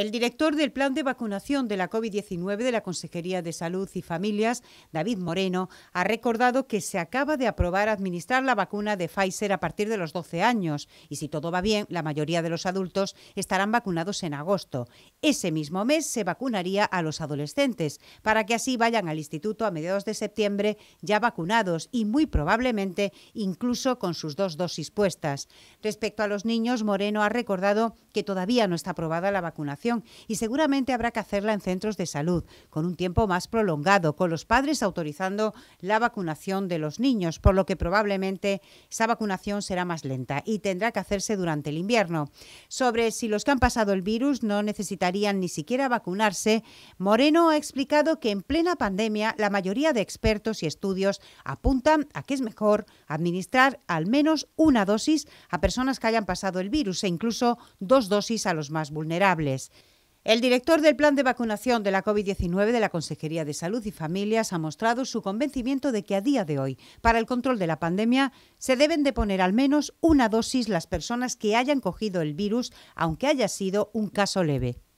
El director del Plan de Vacunación de la COVID-19 de la Consejería de Salud y Familias, David Moreno, ha recordado que se acaba de aprobar administrar la vacuna de Pfizer a partir de los 12 años y si todo va bien, la mayoría de los adultos estarán vacunados en agosto ese mismo mes se vacunaría a los adolescentes, para que así vayan al instituto a mediados de septiembre ya vacunados y muy probablemente incluso con sus dos dosis puestas. Respecto a los niños, Moreno ha recordado que todavía no está aprobada la vacunación y seguramente habrá que hacerla en centros de salud, con un tiempo más prolongado, con los padres autorizando la vacunación de los niños, por lo que probablemente esa vacunación será más lenta y tendrá que hacerse durante el invierno. Sobre si los que han pasado el virus no necesitan ni siquiera vacunarse, Moreno ha explicado que en plena pandemia la mayoría de expertos y estudios apuntan a que es mejor administrar al menos una dosis a personas que hayan pasado el virus e incluso dos dosis a los más vulnerables. El director del plan de vacunación de la COVID-19 de la Consejería de Salud y Familias ha mostrado su convencimiento de que a día de hoy, para el control de la pandemia, se deben de poner al menos una dosis las personas que hayan cogido el virus, aunque haya sido un caso leve.